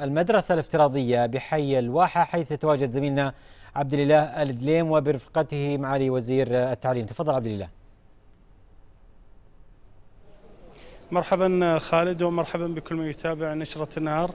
المدرسة الافتراضية بحي الواحة حيث يتواجد زميلنا عبد الاله الدليم وبرفقته معالي وزير التعليم تفضل عبد الاله مرحبا خالد ومرحبا بكل من يتابع نشرة النهار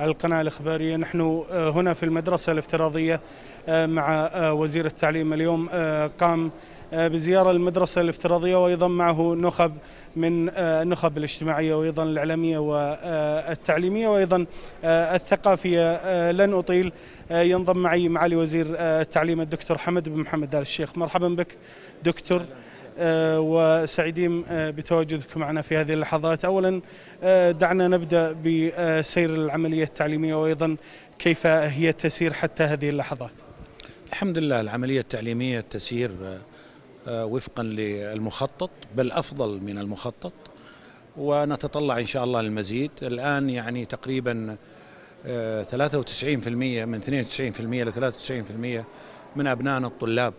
على القناة الإخبارية نحن هنا في المدرسة الافتراضية آه، مع آه، وزير التعليم اليوم آه، قام آه، بزيارة المدرسة الافتراضية وأيضا معه نخب من آه، النخب الاجتماعية وأيضا الإعلامية والتعليمية آه، وأيضا الثقافية لن أطيل ينضم معي معالي وزير التعليم الدكتور حمد بن محمد آل الشيخ مرحبا بك دكتور وسعيدين بتواجدك معنا في هذه اللحظات اولا دعنا نبدا بسير العمليه التعليميه وايضا كيف هي تسير حتى هذه اللحظات الحمد لله العمليه التعليميه تسير آه، وفقا للمخطط بل أفضل من المخطط ونتطلع إن شاء الله للمزيد الآن يعني تقريبا 93% آه، من 92% ل 93% من أبنائنا الطلاب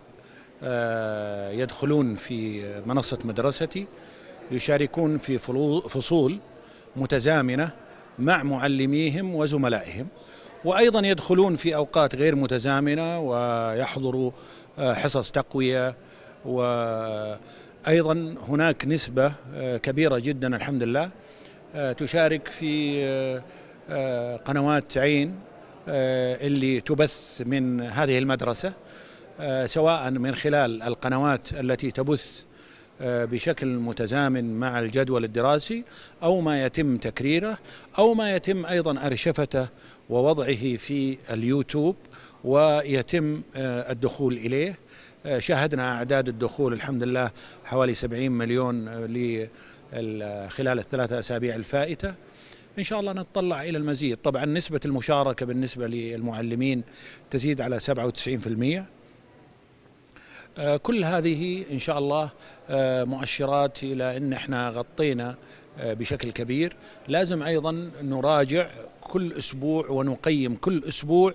آه، يدخلون في منصة مدرستي يشاركون في فصول متزامنة مع معلميهم وزملائهم وأيضا يدخلون في أوقات غير متزامنة ويحضروا حصص تقوية وأيضا هناك نسبة آه، كبيرة جدا الحمد لله آه، تشارك في آه، قنوات عين اللي تبث من هذه المدرسة سواء من خلال القنوات التي تبث بشكل متزامن مع الجدول الدراسي أو ما يتم تكريره أو ما يتم أيضا أرشفته ووضعه في اليوتيوب ويتم الدخول إليه آه، شاهدنا أعداد الدخول الحمد لله حوالي 70 مليون آه، خلال الثلاثة أسابيع الفائتة إن شاء الله نتطلع إلى المزيد طبعا نسبة المشاركة بالنسبة للمعلمين تزيد على 97% آه، كل هذه إن شاء الله مؤشرات إلى أن احنا غطينا بشكل كبير لازم أيضا نراجع كل أسبوع ونقيم كل أسبوع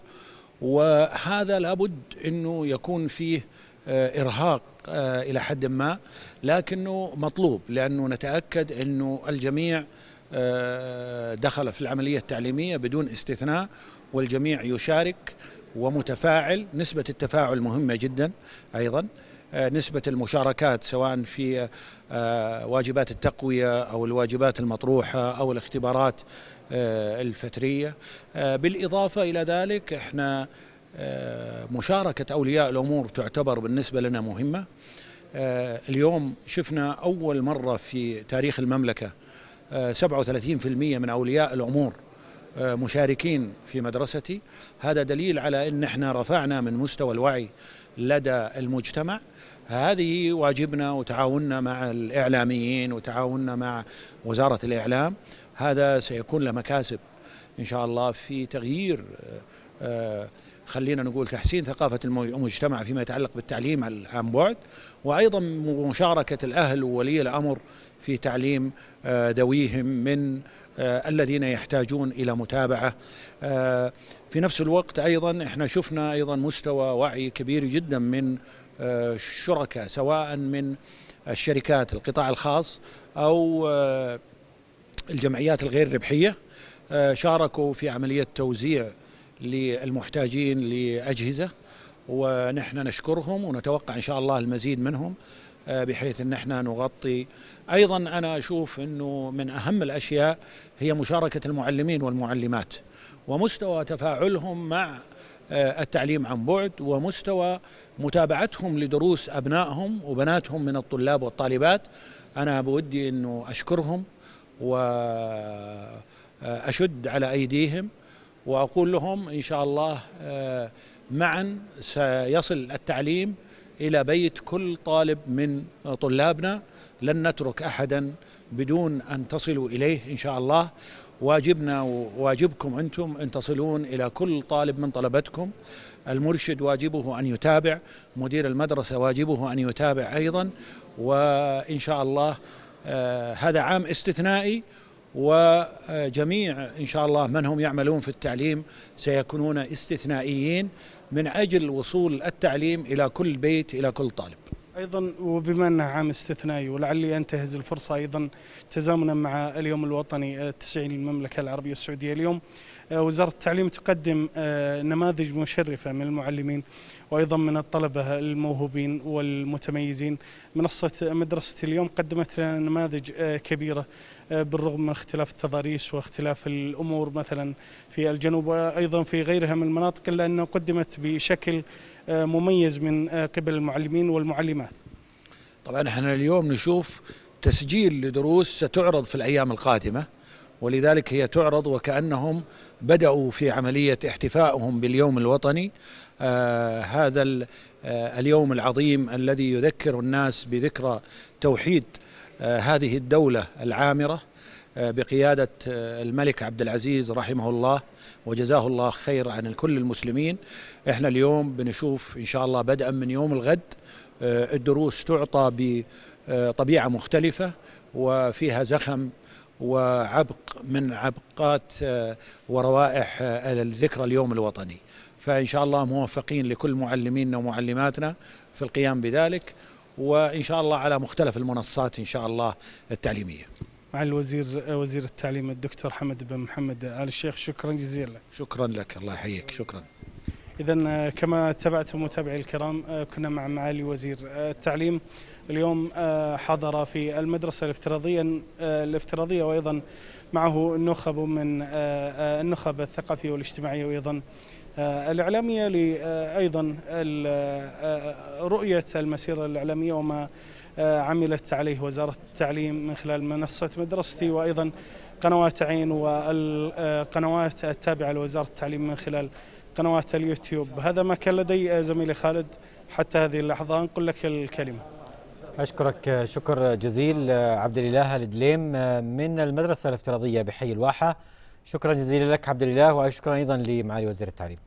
وهذا لابد أنه يكون فيه آه، إرهاق آه، إلى حد ما لكنه مطلوب لأنه نتأكد أنه الجميع آه، دخل في العملية التعليمية بدون استثناء والجميع يشارك ومتفاعل نسبة التفاعل مهمة جدا أيضا نسبة المشاركات سواء في واجبات التقوية أو الواجبات المطروحة أو الاختبارات الفترية بالإضافة إلى ذلك احنا آه، مشاركة أولياء الأمور تعتبر بالنسبة لنا مهمة آه، اليوم شفنا أول مرة في تاريخ المملكة 37% آه، من أولياء الأمور مشاركين في مدرستي هذا دليل على أن احنا رفعنا من مستوى الوعي لدى المجتمع هذه واجبنا وتعاوننا مع الإعلاميين وتعاوننا مع وزارة الإعلام هذا سيكون له مكاسب إن شاء الله في تغيير خلينا نقول تحسين ثقافة المجتمع فيما يتعلق بالتعليم عن بعد وأيضا مشاركة الأهل وولي الأمر في تعليم آه، ذويهم من آه، الذين يحتاجون إلى متابعة آه، في نفس الوقت أيضا احنا شفنا أيضا مستوى وعي كبير جدا من الشركاء سواء من الشركات القطاع الخاص أو الجمعيات الغير ربحية شاركوا في عملية توزيع للمحتاجين لأجهزة ونحن نشكرهم ونتوقع إن شاء الله المزيد منهم آه، بحيث ان احنا نغطي ايضا انا اشوف انه من اهم الاشياء هي مشاركه المعلمين والمعلمات ومستوى تفاعلهم مع آه، التعليم عن بعد ومستوى متابعتهم لدروس ابنائهم وبناتهم من الطلاب والطالبات انا بودي انه اشكرهم واشد آه، على ايديهم واقول لهم ان شاء الله آه، معا سيصل التعليم الى بيت كل طالب من طلابنا لن نترك احدا بدون ان تصلوا اليه ان شاء الله واجبنا وواجبكم انتم ان تصلون الى كل طالب من طلبتكم المرشد واجبه ان يتابع مدير المدرسه واجبه ان يتابع ايضا وان شاء الله آه، هذا عام استثنائي وجميع إن شاء الله من هم يعملون في التعليم سيكونون استثنائيين من أجل وصول التعليم إلى كل بيت إلى كل طالب ايضا وبما انه عام استثنائي ولعلي انتهز الفرصه ايضا تزامنا مع اليوم الوطني التسعين آه، للمملكه العربيه السعوديه اليوم آه، وزاره التعليم تقدم آه، نماذج مشرفه من المعلمين وايضا من الطلبه الموهوبين والمتميزين منصه مدرسه اليوم قدمت لنا نماذج كبيره بالرغم من اختلاف التضاريس واختلاف الامور مثلا في الجنوب وايضا في غيرها من المناطق الا انه قدمت بشكل آه، مميز من آه، قبل المعلمين والمعلمات طبعا احنا اليوم نشوف تسجيل لدروس ستعرض في الأيام القادمة ولذلك هي تعرض وكأنهم بدأوا في عملية احتفائهم باليوم الوطني آه هذا آه اليوم العظيم الذي يذكر الناس بذكرى توحيد آه هذه الدولة العامرة آه، بقيادة آه، الملك عبد العزيز رحمه الله وجزاه الله خير عن كل المسلمين احنا اليوم بنشوف إن شاء الله بدءا من يوم الغد آه، الدروس تعطى بطبيعة مختلفة وفيها زخم وعبق من عبقات وروائح الذكرى اليوم الوطني فإن شاء الله موفقين لكل معلمينا ومعلماتنا في القيام بذلك وإن شاء الله على مختلف المنصات إن شاء الله التعليمية معالي الوزير وزير التعليم الدكتور حمد بن محمد ال الشيخ شكرا جزيلا لك. شكرا لك الله يحييك شكرا إذا آه، كما تابعتم متابعي الكرام آه، كنا مع معالي وزير آه، التعليم اليوم حضر في المدرسة الافتراضية الافتراضية وأيضا معه النخب من النخب الثقافية والاجتماعية وأيضا آه، الإعلامية لأيضا آه، آه، رؤية المسيرة الإعلامية وما عملت عليه وزارة التعليم من خلال منصة مدرستي وأيضا قنوات عين والقنوات التابعة لوزارة التعليم من خلال قنوات اليوتيوب هذا ما كان لدي زميلي خالد حتى هذه اللحظة نقول لك الكلمة أشكرك شكر جزيل عبد الإله الدليم من المدرسة الافتراضية بحي الواحة شكرا جزيلا لك عبد الإله وشكرا أيضا لمعالي وزير التعليم